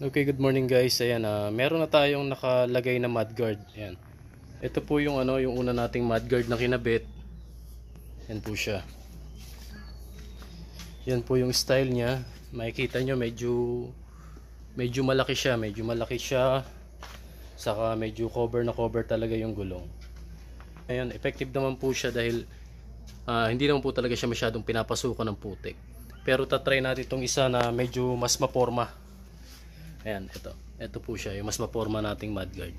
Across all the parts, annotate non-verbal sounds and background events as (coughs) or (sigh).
Okay, good morning guys. Ayan, uh, meron na tayong nakalagay na mudguard. Ayan. Ito po yung ano, yung una nating mudguard na kinabit. Ayan po siya. Yan po yung style niya. Makikita nyo medyo medyo malaki siya, medyo malaki siya. Saka medyo cover na cover talaga yung gulong. Ayan, effective naman po siya dahil uh, hindi naman po talaga siya masyadong pinapasukan ng putik. Pero tatry natin itong isa na medyo mas maporma Ayan, ito. Ito po siya, yung mas maporma nating mudguard.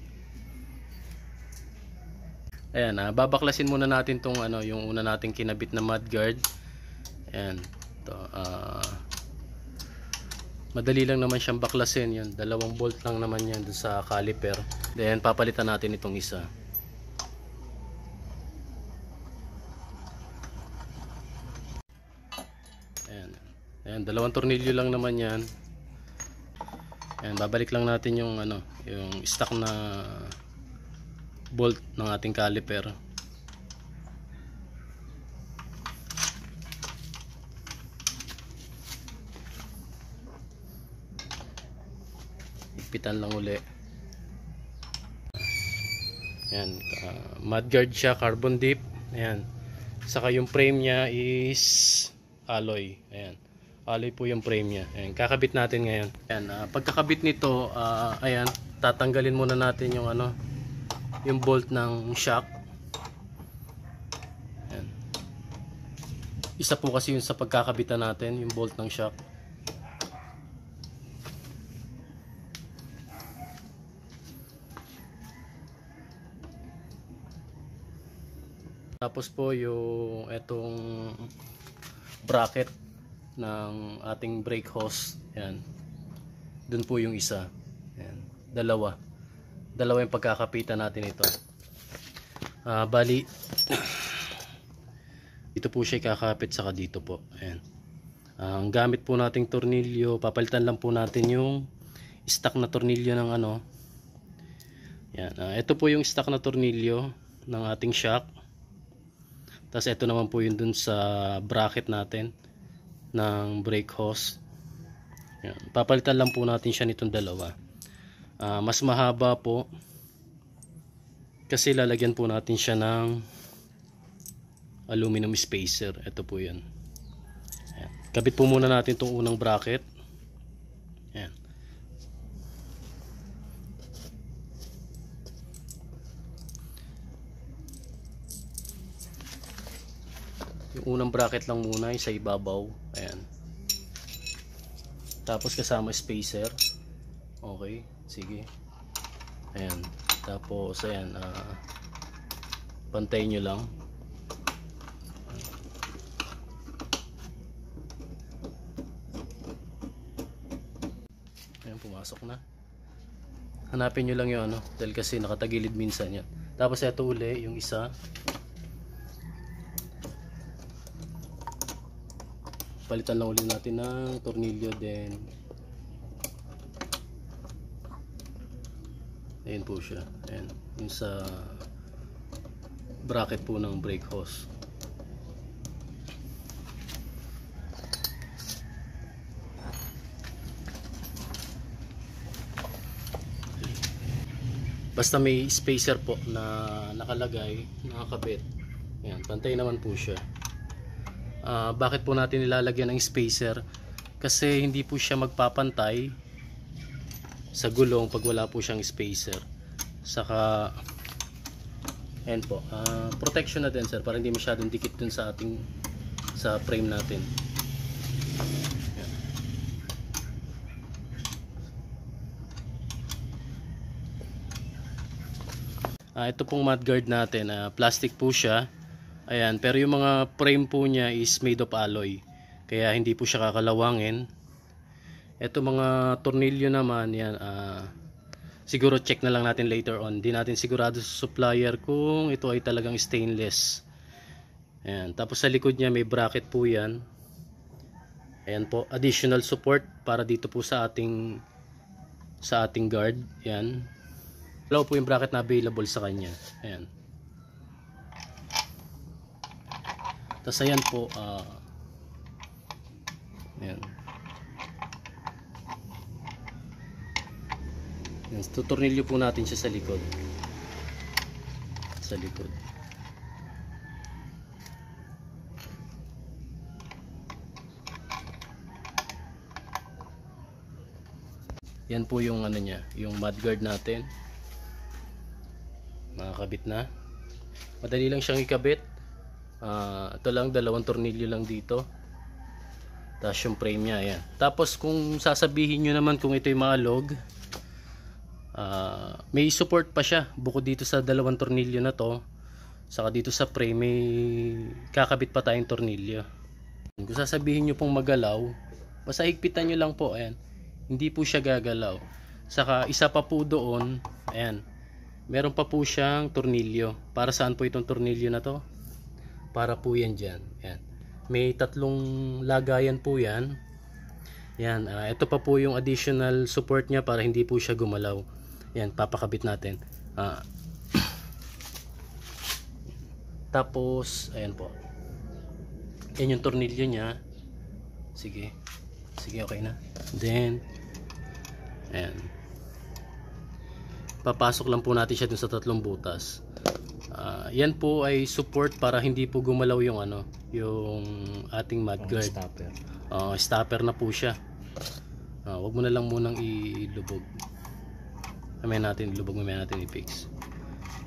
Ayan, ah, babaklasin muna natin tong ano, yung una nating kinabit na mudguard. Ayan, to ah, madali lang naman siyang baklasin. Yan, dalawang bolt lang naman yan sa caliper. Then, papalitan natin itong isa. Ayan, dalawang tornilyo lang naman yan. Ayan, babalik lang natin yung ano, yung stock na bolt ng ating caliper. Ipitan lang uli. Ayan, uh, ah, mudguard siya, carbon dip. Ayan. Saka yung frame niya is alloy. Ayan alloy po yung frame niya. Ayan, kakabit natin ngayon. Ayan, uh, pagkakabit nito, uh, ayan, tatanggalin muna natin yung ano, yung bolt ng shock. Ayan. Isa po kasi yun sa pagkakabitan natin, yung bolt ng shock. Tapos po yung etong bracket ng ating brake hose yan dun po yung isa yan. dalawa dalawa yung pagkakapitan natin ito uh, bali dito (coughs) po siya kakapit saka dito po ayan ah, ang gamit po nating tornilyo papalitan lang po natin yung stock na tornilyo ng ano yan uh, ito po yung stock na tornilyo ng ating shock tapos ito naman po yung dun sa bracket natin ng brake hose. Yan. Papalitan lang po natin siya nitong dalawa. Uh, mas mahaba po kasi lalagyan po natin siya ng aluminum spacer. Ito po yan. Ayan. Kabit po muna natin itong unang bracket. Ayan. yung unang bracket lang muna yung sa ibabaw ayan tapos kasama spacer okay sige ayan tapos ayan uh, ah, pantayin nyo lang ayan pumasok na hanapin nyo lang yung ano dahil kasi nakatagilid minsan yan tapos eto uli yung isa palitan lang ulit natin ng tornilyo then ayun po siya ayun, yung sa bracket po ng brake hose basta may spacer po na nakalagay nakakabit yan, pantay naman po siya uh, bakit po natin nilalagyan ng spacer kasi hindi po siya magpapantay sa gulong pag wala po siyang spacer saka ayan po uh, protection na din sir para hindi masyadong dikit dun sa ating sa frame natin Uh, ito pong mudguard natin, uh, plastic po siya. Ayan, pero yung mga frame po niya is made of alloy. Kaya hindi po siya kakalawangin. Ito mga tornilyo naman, yan, uh, siguro check na lang natin later on. Di natin sigurado sa supplier kung ito ay talagang stainless. Ayan, tapos sa likod niya may bracket po yan. Ayan po, additional support para dito po sa ating sa ating guard. Ayan. Hello po yung bracket na available sa kanya. Ayan. Tapos ayan po, uh, ayan. Ayan, tutornilyo po natin siya sa likod. Sa likod. Yan po yung ano niya, yung mudguard natin. Nakakabit na. Madali lang siyang ikabit uh, ito lang dalawang tornilyo lang dito tapos yung frame nya ayan. tapos kung sasabihin nyo naman kung ito yung mga log uh, may support pa siya bukod dito sa dalawang tornilyo na to saka dito sa frame may kakabit pa tayong tornilyo kung sasabihin nyo pong magalaw basta higpitan nyo lang po ayan. hindi po siya gagalaw saka isa pa po doon ayan meron pa po siyang tornilyo para saan po itong tornilyo na to para po yan dyan yan. may tatlong lagayan po yan yan uh, ito pa po yung additional support niya para hindi po siya gumalaw yan papakabit natin uh, (clears throat) tapos ayan po yan yung tornilyo niya sige sige okay na then ayan papasok lang po natin siya dun sa tatlong butas uh, yan po ay support para hindi po gumalaw yung ano yung ating mudguard stopper. Uh, stopper na po siya uh, wag mo na lang munang ilubog mamaya natin ilubog mamaya natin i-fix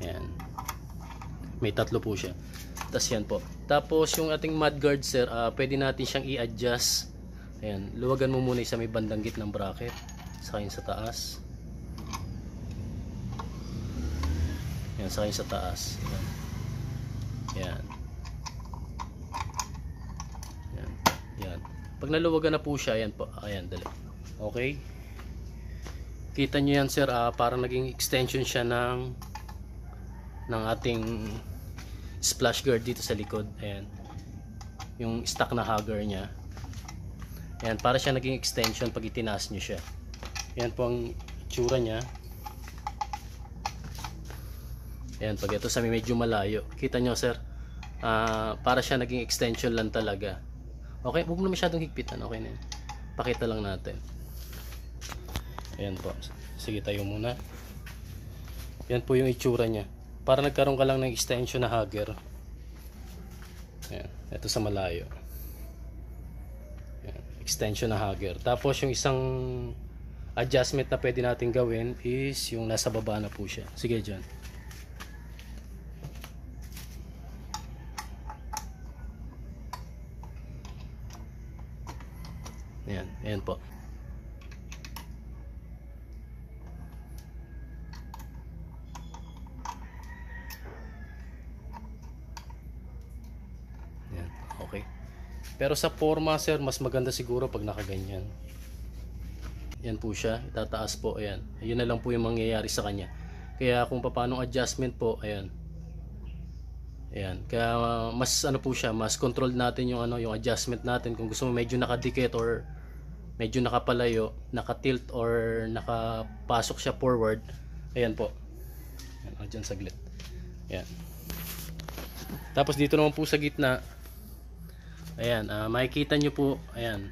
yan may tatlo po siya tapos yan po tapos yung ating mudguard sir uh, pwede natin siyang i-adjust ayan luwagan mo muna sa may bandang gitnang bracket sa sa taas Yan, sakay sa taas. Yan. Yan. Yan. Yan. Pag naluwagan na po siya, yan po. Ayan, dali. Okay? Kita nyo yan, sir. Uh, parang naging extension siya ng ng ating splash guard dito sa likod. Ayan. Yung stock na hugger niya. Ayan, para siya naging extension pag itinaas nyo siya. Ayan po ang itsura niya. Ayan, pag ito sa medyo malayo. Kita nyo sir, uh, para siya naging extension lang talaga. Okay, huwag mo na masyadong higpitan. Okay na yun. Pakita lang natin. Ayan po. Sige tayo muna. Ayan po yung itsura niya. Para nagkaroon ka lang ng extension na hugger. Ayan, ito sa malayo. Ayan, extension na hugger. Tapos yung isang adjustment na pwede natin gawin is yung nasa baba na po siya. Sige, John. Pero sa forma sir, mas maganda siguro pag nakaganyan. Yan po siya, itataas po, ayan. Ayun na lang po yung mangyayari sa kanya. Kaya kung paano adjustment po, ayan. Ayan, kaya uh, mas ano po siya, mas control natin yung ano, yung adjustment natin kung gusto mo medyo nakadikit or medyo nakapalayo, nakatilt or nakapasok siya forward. Ayan po. Ayan, dyan saglit. Ayan. Tapos dito naman po sa gitna, Ayan, uh, makikita nyo po, ayan,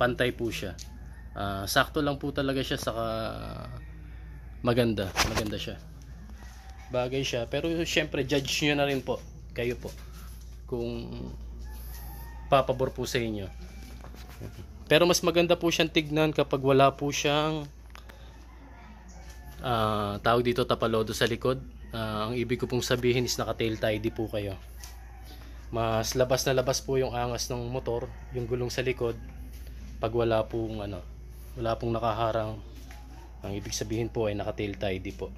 pantay po siya. Uh, sakto lang po talaga siya saka maganda, maganda siya. Bagay siya, pero syempre judge niyo na rin po, kayo po, kung papabor po sa inyo. Pero mas maganda po siyang tignan kapag wala po siyang uh, tawag dito tapalodo sa likod. Uh, ang ibig ko pong sabihin is naka-tail tidy po kayo mas labas na labas po yung angas ng motor yung gulong sa likod pag wala pong ano wala pong nakaharang ang ibig sabihin po ay nakatail tidy po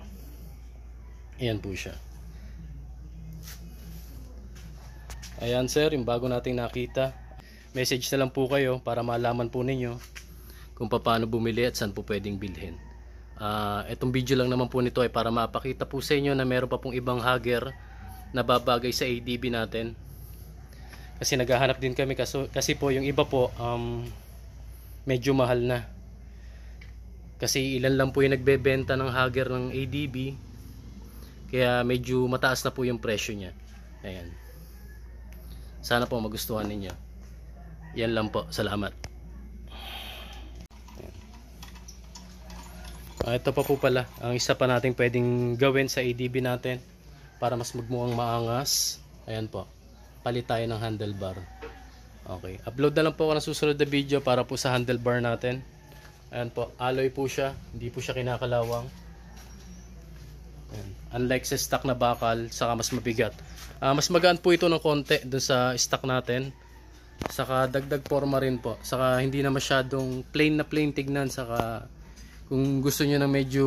ayan po siya ayan sir yung bago nating nakita message na lang po kayo para malaman po ninyo kung paano bumili at saan po pwedeng bilhin uh, ah, itong video lang naman po nito ay para mapakita po sa inyo na meron pa pong ibang hugger na babagay sa ADB natin kasi naghahanap din kami kaso, kasi po yung iba po um, medyo mahal na kasi ilan lang po yung nagbebenta ng hager ng ADB kaya medyo mataas na po yung presyo niya ayan sana po magustuhan ninyo yan lang po salamat Uh, ito pa po pala, ang isa pa nating pwedeng gawin sa ADB natin para mas magmukhang maangas. Ayan po palit tayo ng handlebar okay upload na lang po ako ng susunod na video para po sa handlebar natin ayan po alloy po siya hindi po siya kinakalawang ayan. unlike sa stock na bakal saka mas mabigat uh, mas magaan po ito ng konti dun sa stock natin saka dagdag forma rin po saka hindi na masyadong plain na plain tignan saka kung gusto niyo ng medyo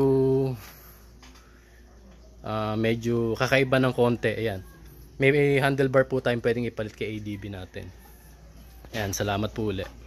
uh, medyo kakaiba ng konti ayan may, may handlebar po tayong pwedeng ipalit kay ADB natin. Ayan, salamat po ulit.